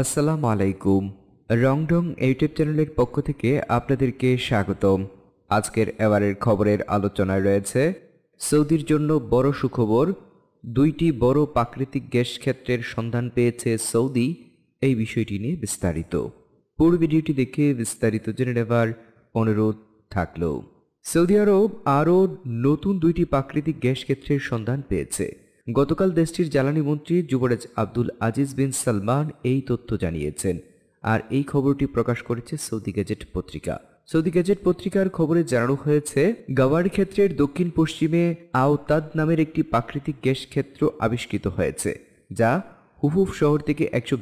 আসসালামু আলাইকুম রংডং ইউটিউব চ্যানেলের পক্ষ থেকে আপনাদেরকে স্বাগতম আজকের এবারের খবরের আলোচনায় রয়েছে সৌদির জন্য বড় সুখবর দুইটি বড় প্রাকৃতিক গ্যাস ক্ষেত্রের সন্ধান পেয়েছে সৌদি এই বিষয়টি নিয়ে বিস্তারিত পুরো ভিডিওটি দেখে বিস্তারিত জেনে নেবার অনুরোধ থাকল সৌদি আরব আরও নতুন দুইটি প্রাকৃতিক গ্যাস ক্ষেত্রের সন্ধান পেয়েছে গতকাল দেশটির জ্বালানি মন্ত্রী যুবরাজ আব্দুল আজিজ বিন সালমান এই তথ্য জানিয়েছেন আর এই খবরটি প্রকাশ করেছে সৌদি গ্যাজেট পত্রিকা সৌদি গ্যাজেট পত্রিকার খবরে জানানো হয়েছে গাওয়ার ক্ষেত্রের দক্ষিণ পশ্চিমে আওতাদ নামের একটি প্রাকৃতিক গ্যাস ক্ষেত্র আবিষ্কৃত হয়েছে যা হুফুফ শহর থেকে একশো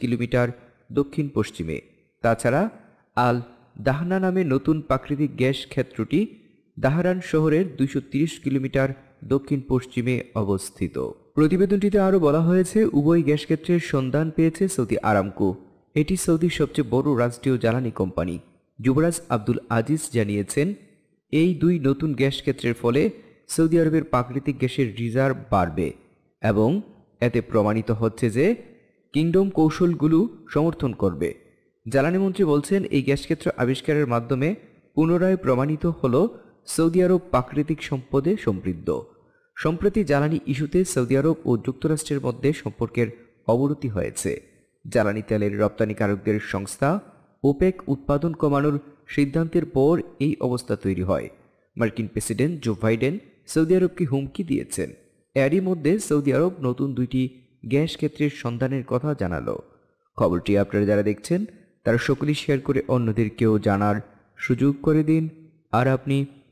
কিলোমিটার দক্ষিণ পশ্চিমে তাছাড়া আল দাহনা নামে নতুন প্রাকৃতিক গ্যাস ক্ষেত্রটি দাহরান শহরের দুইশো কিলোমিটার দক্ষিণ পশ্চিমে অবস্থিত প্রতিবেদনটিতে আরও বলা হয়েছে উভয় গ্যাস ক্ষেত্রের সন্ধান পেয়েছে সৌদি আরামকো এটি সৌদির সবচেয়ে বড় রাষ্ট্রীয় জ্বালানি কোম্পানি যুবরাজ আব্দুল আজিজ জানিয়েছেন এই দুই নতুন গ্যাস ক্ষেত্রের ফলে সৌদি আরবের প্রাকৃতিক গ্যাসের রিজার্ভ বাড়বে এবং এতে প্রমাণিত হচ্ছে যে কিংডম কৌশলগুলো সমর্থন করবে জ্বালানি মন্ত্রী বলছেন এই গ্যাস ক্ষেত্র আবিষ্কারের মাধ্যমে পুনরায় প্রমাণিত হলো সৌদি আরব প্রাকৃতিক সম্পদে সমৃদ্ধ সম্প্রতি জ্বালানি ইস্যুতে সৌদি আরব ও যুক্তরাষ্ট্রের মধ্যে সম্পর্কের অবনতি হয়েছে জ্বালানি তেলের রপ্তানিকারকদের সংস্থা ওপেক উৎপাদন কমানোর সিদ্ধান্তের পর এই অবস্থা তৈরি হয় মার্কিন প্রেসিডেন্ট জো বাইডেন সৌদি আরবকে হুমকি দিয়েছেন এরই মধ্যে সৌদি আরব নতুন দুইটি গ্যাস ক্ষেত্রের সন্ধানের কথা জানালো খবরটি আপনারা যারা দেখছেন তারা সকলেই শেয়ার করে অন্যদেরকেও জানার সুযোগ করে দিন আর আপনি